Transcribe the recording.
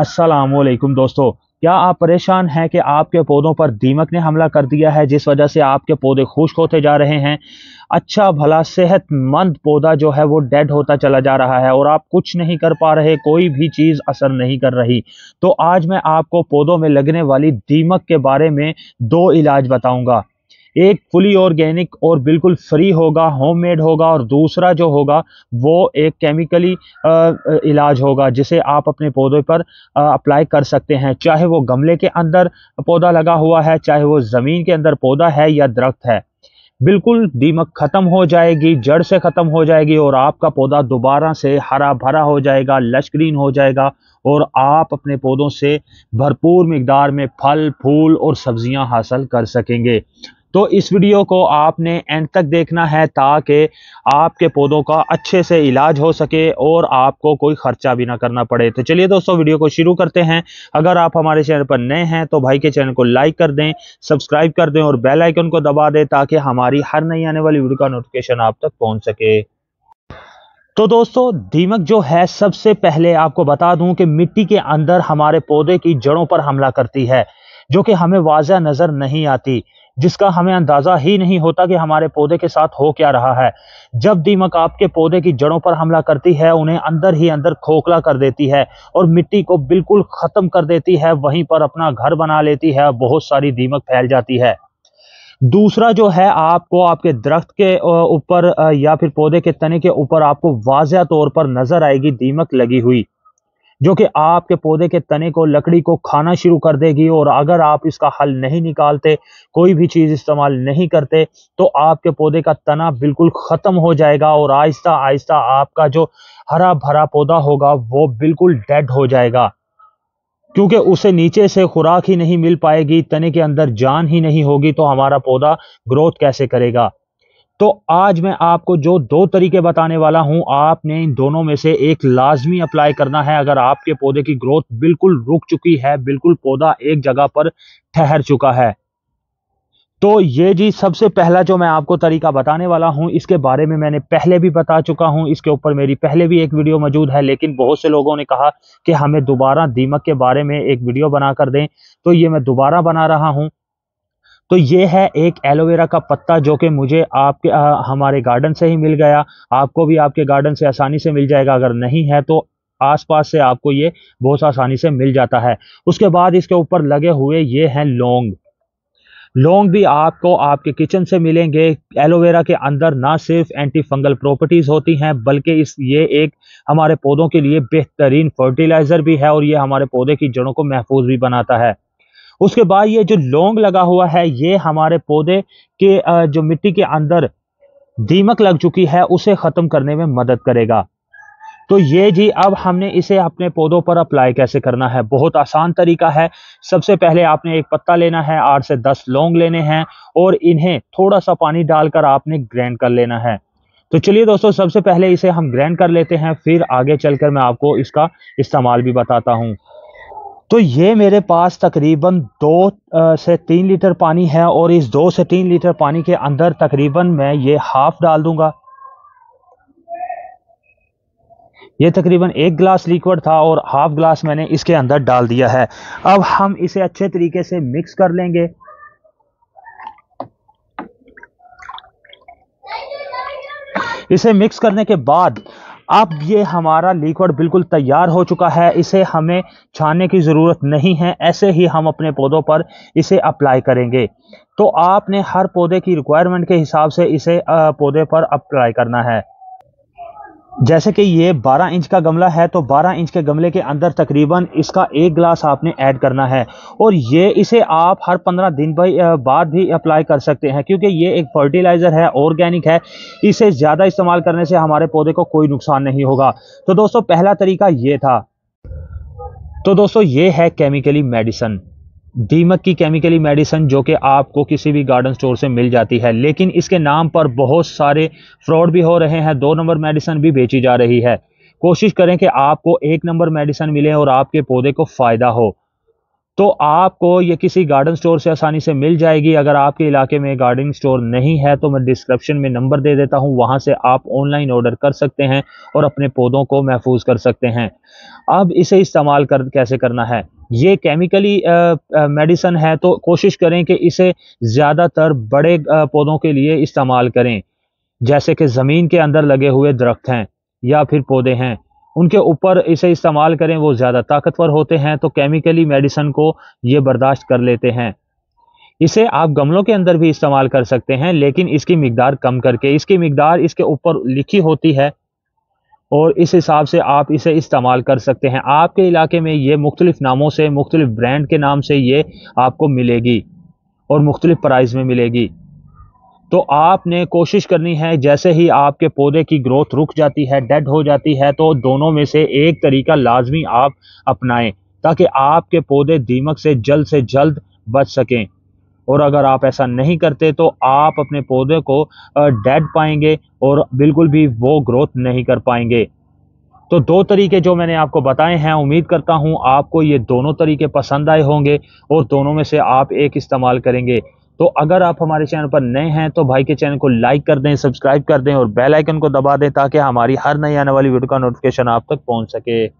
असलकुम दोस्तों क्या आप परेशान हैं कि आपके पौधों पर दीमक ने हमला कर दिया है जिस वजह से आपके पौधे खुश्क होते जा रहे हैं अच्छा भला सेहतमंद पौधा जो है वो डेड होता चला जा रहा है और आप कुछ नहीं कर पा रहे कोई भी चीज़ असर नहीं कर रही तो आज मैं आपको पौधों में लगने वाली दीमक के बारे में दो इलाज बताऊंगा एक फुली ऑर्गेनिक और बिल्कुल फ्री होगा होममेड होगा और दूसरा जो होगा वो एक केमिकली इलाज होगा जिसे आप अपने पौधे पर अप्लाई कर सकते हैं चाहे वो गमले के अंदर पौधा लगा हुआ है चाहे वो ज़मीन के अंदर पौधा है या दरख्त है बिल्कुल दीमक ख़त्म हो जाएगी जड़ से ख़त्म हो जाएगी और आपका पौधा दोबारा से हरा भरा हो जाएगा लश्करीन हो जाएगा और आप अपने पौधों से भरपूर मकदार में फल फूल और सब्जियां हासिल कर सकेंगे तो इस वीडियो को आपने एंड तक देखना है ताकि आपके पौधों का अच्छे से इलाज हो सके और आपको कोई ख़र्चा भी ना करना पड़े तो चलिए दोस्तों वीडियो को शुरू करते हैं अगर आप हमारे चैनल पर नए हैं तो भाई के चैनल को लाइक कर दें सब्सक्राइब कर दें और बेल आइकन को दबा दें ताकि हमारी हर नई आने वाली वीडियो का नोटिफिकेशन आप तक पहुँच सके तो दोस्तों दीमक जो है सबसे पहले आपको बता दूं कि मिट्टी के अंदर हमारे पौधे की जड़ों पर हमला करती है जो कि हमें वाजह नज़र नहीं आती जिसका हमें अंदाज़ा ही नहीं होता कि हमारे पौधे के साथ हो क्या रहा है जब दीमक आपके पौधे की जड़ों पर हमला करती है उन्हें अंदर ही अंदर खोखला कर देती है और मिट्टी को बिल्कुल ख़त्म कर देती है वहीं पर अपना घर बना लेती है बहुत सारी दीमक फैल जाती है दूसरा जो है आपको आपके दरख्त के ऊपर या फिर पौधे के तने के ऊपर आपको वाजह तौर पर नज़र आएगी दीमक लगी हुई जो कि आपके पौधे के तने को लकड़ी को खाना शुरू कर देगी और अगर आप इसका हल नहीं निकालते कोई भी चीज़ इस्तेमाल नहीं करते तो आपके पौधे का तना बिल्कुल ख़त्म हो जाएगा और आहिस्ता आहिस्ता आपका जो हरा भरा पौधा होगा वो बिल्कुल डेड हो जाएगा क्योंकि उसे नीचे से खुराक ही नहीं मिल पाएगी तने के अंदर जान ही नहीं होगी तो हमारा पौधा ग्रोथ कैसे करेगा तो आज मैं आपको जो दो तरीके बताने वाला हूं आपने इन दोनों में से एक लाजमी अप्लाई करना है अगर आपके पौधे की ग्रोथ बिल्कुल रुक चुकी है बिल्कुल पौधा एक जगह पर ठहर चुका है तो ये जी सबसे पहला जो मैं आपको तरीका बताने वाला हूं इसके बारे में मैंने पहले भी बता चुका हूं इसके ऊपर मेरी पहले भी एक वीडियो मौजूद है लेकिन बहुत से लोगों ने कहा कि हमें दोबारा दीमक के बारे में एक वीडियो बनाकर दें तो ये मैं दोबारा बना रहा हूं तो ये है एक एलोवेरा का पत्ता जो कि मुझे आपके आ, हमारे गार्डन से ही मिल गया आपको भी आपके गार्डन से आसानी से मिल जाएगा अगर नहीं है तो आसपास से आपको ये बहुत आसानी से मिल जाता है उसके बाद इसके ऊपर लगे हुए ये हैं लौंग लौंग भी आपको आपके किचन से मिलेंगे एलोवेरा के अंदर ना सिर्फ एंटी फंगल प्रॉपर्टीज होती हैं बल्कि इस ये एक हमारे पौधों के लिए बेहतरीन फर्टिलाइजर भी है और ये हमारे पौधे की जड़ों को महफूज भी बनाता है उसके बाद ये जो लौंग लगा हुआ है ये हमारे पौधे के जो मिट्टी के अंदर दीमक लग चुकी है उसे ख़त्म करने में मदद करेगा तो ये जी अब हमने इसे अपने पौधों पर अप्लाई कैसे करना है बहुत आसान तरीका है सबसे पहले आपने एक पत्ता लेना है आठ से दस लौंग लेने हैं और इन्हें थोड़ा सा पानी डालकर आपने ग्रैंड कर लेना है तो चलिए दोस्तों सबसे पहले इसे हम ग्रैंड कर लेते हैं फिर आगे चलकर मैं आपको इसका इस्तेमाल भी बताता हूँ तो ये मेरे पास तकरीबन दो से तीन लीटर पानी है और इस दो से तीन लीटर पानी के अंदर तकरीबन मैं ये हाफ डाल दूंगा ये तकरीबन एक गिलास लिक्विड था और हाफ गिलास मैंने इसके अंदर डाल दिया है अब हम इसे अच्छे तरीके से मिक्स कर लेंगे इसे मिक्स करने के बाद अब ये हमारा लिक्विड बिल्कुल तैयार हो चुका है इसे हमें छानने की ज़रूरत नहीं है ऐसे ही हम अपने पौधों पर इसे अप्लाई करेंगे तो आपने हर पौधे की रिक्वायरमेंट के हिसाब से इसे पौधे पर अप्लाई करना है जैसे कि ये 12 इंच का गमला है तो 12 इंच के गमले के अंदर तकरीबन इसका एक गिलास आपने ऐड करना है और ये इसे आप हर 15 दिन बाद भी अप्लाई कर सकते हैं क्योंकि ये एक फर्टिलाइज़र है ऑर्गेनिक है इसे ज़्यादा इस्तेमाल करने से हमारे पौधे को कोई नुकसान नहीं होगा तो दोस्तों पहला तरीका ये था तो दोस्तों ये है केमिकली मेडिसन दीमक की केमिकली मेडिसन जो कि आपको किसी भी गार्डन स्टोर से मिल जाती है लेकिन इसके नाम पर बहुत सारे फ्रॉड भी हो रहे हैं दो नंबर मेडिसन भी बेची जा रही है कोशिश करें कि आपको एक नंबर मेडिसन मिले और आपके पौधे को फ़ायदा हो तो आपको ये किसी गार्डन स्टोर से आसानी से मिल जाएगी अगर आपके इलाके में गार्डनिंग स्टोर नहीं है तो मैं डिस्क्रिप्शन में नंबर दे देता हूँ वहाँ से आप ऑनलाइन ऑर्डर कर सकते हैं और अपने पौधों को महफूज कर सकते हैं अब इसे इस्तेमाल कर कैसे करना है ये केमिकली मेडिसन है तो कोशिश करें कि इसे ज़्यादातर बड़े पौधों के लिए इस्तेमाल करें जैसे कि ज़मीन के अंदर लगे हुए दरख्त हैं या फिर पौधे हैं उनके ऊपर इसे इस्तेमाल करें वो ज़्यादा ताकतवर होते हैं तो केमिकली मेडिसन को ये बर्दाश्त कर लेते हैं इसे आप गमलों के अंदर भी इस्तेमाल कर सकते हैं लेकिन इसकी मकदार कम करके इसकी मकदार इसके ऊपर लिखी होती है और इस हिसाब से आप इसे इस्तेमाल कर सकते हैं आपके इलाके में ये मुख्तलिफ़ नामों से मुख्तलिफ़ ब्रांड के नाम से ये आपको मिलेगी और मुख्तलिफ़ प्राइस में मिलेगी तो आपने कोशिश करनी है जैसे ही आपके पौधे की ग्रोथ रुक जाती है डेड हो जाती है तो दोनों में से एक तरीका लाजमी आप अपनाएं ताकि आपके पौधे दीमक से जल्द से जल्द बच सकें और अगर आप ऐसा नहीं करते तो आप अपने पौधे को डेड पाएंगे और बिल्कुल भी वो ग्रोथ नहीं कर पाएंगे तो दो तरीके जो मैंने आपको बताए हैं उम्मीद करता हूं आपको ये दोनों तरीके पसंद आए होंगे और दोनों में से आप एक इस्तेमाल करेंगे तो अगर आप हमारे चैनल पर नए हैं तो भाई के चैनल को लाइक कर दें सब्सक्राइब कर दें और बेल आइकन को दबा दें ताकि हमारी हर नई आने वाली वीडियो का नोटिफिकेशन आप तक पहुंच सके